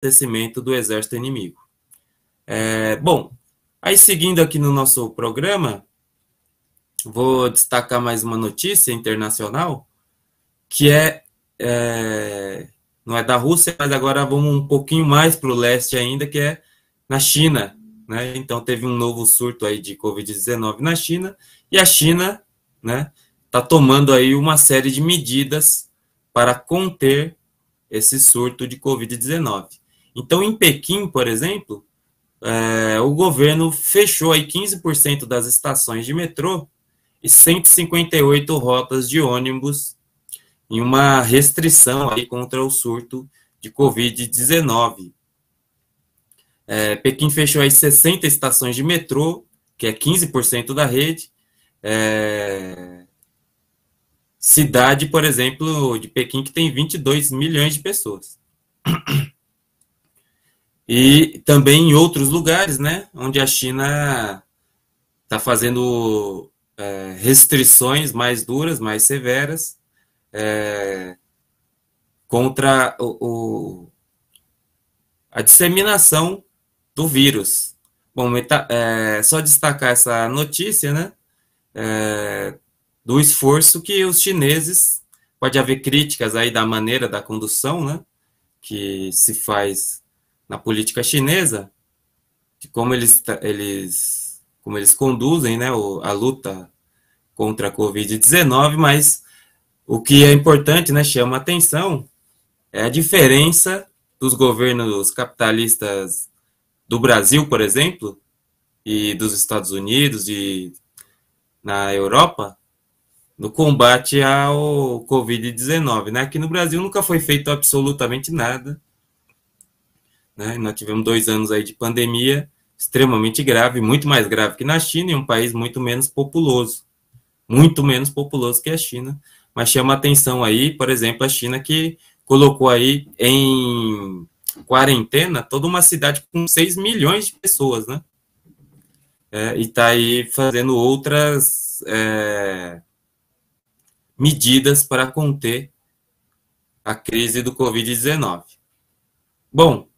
descimento do exército inimigo. É, bom, aí seguindo aqui no nosso programa, vou destacar mais uma notícia internacional, que é, é não é da Rússia, mas agora vamos um pouquinho mais para o leste ainda, que é na China. Né? Então teve um novo surto aí de Covid-19 na China, e a China né, tá tomando aí uma série de medidas para conter esse surto de Covid-19. Então, em Pequim, por exemplo, é, o governo fechou aí 15% das estações de metrô e 158 rotas de ônibus em uma restrição aí contra o surto de Covid-19. É, Pequim fechou aí 60 estações de metrô, que é 15% da rede. É, cidade, por exemplo, de Pequim, que tem 22 milhões de pessoas. E também em outros lugares, né? Onde a China está fazendo é, restrições mais duras, mais severas, é, contra o, o, a disseminação do vírus. Bom, é, só destacar essa notícia, né? É, do esforço que os chineses pode haver críticas aí da maneira da condução, né? Que se faz na política chinesa, de como eles, eles, como eles conduzem né, a luta contra a Covid-19, mas o que é importante, né, chama atenção, é a diferença dos governos capitalistas do Brasil, por exemplo, e dos Estados Unidos e na Europa, no combate ao Covid-19. Né? Aqui no Brasil nunca foi feito absolutamente nada né? Nós tivemos dois anos aí de pandemia extremamente grave, muito mais grave que na China, e um país muito menos populoso, muito menos populoso que a China. Mas chama atenção aí, por exemplo, a China que colocou aí em quarentena toda uma cidade com 6 milhões de pessoas, né? É, e está aí fazendo outras é, medidas para conter a crise do Covid-19. Bom,